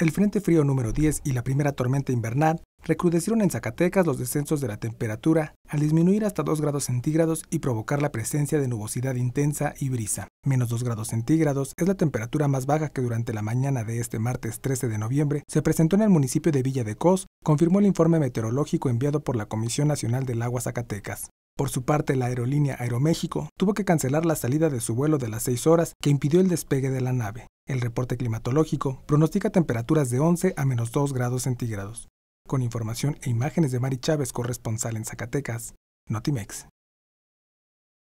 El Frente Frío número 10 y la primera tormenta invernal recrudecieron en Zacatecas los descensos de la temperatura al disminuir hasta 2 grados centígrados y provocar la presencia de nubosidad intensa y brisa. Menos 2 grados centígrados es la temperatura más baja que durante la mañana de este martes 13 de noviembre se presentó en el municipio de Villa de Cos, confirmó el informe meteorológico enviado por la Comisión Nacional del Agua Zacatecas. Por su parte, la aerolínea Aeroméxico tuvo que cancelar la salida de su vuelo de las 6 horas que impidió el despegue de la nave. El reporte climatológico pronostica temperaturas de 11 a menos 2 grados centígrados. Con información e imágenes de Mari Chávez, corresponsal en Zacatecas, Notimex.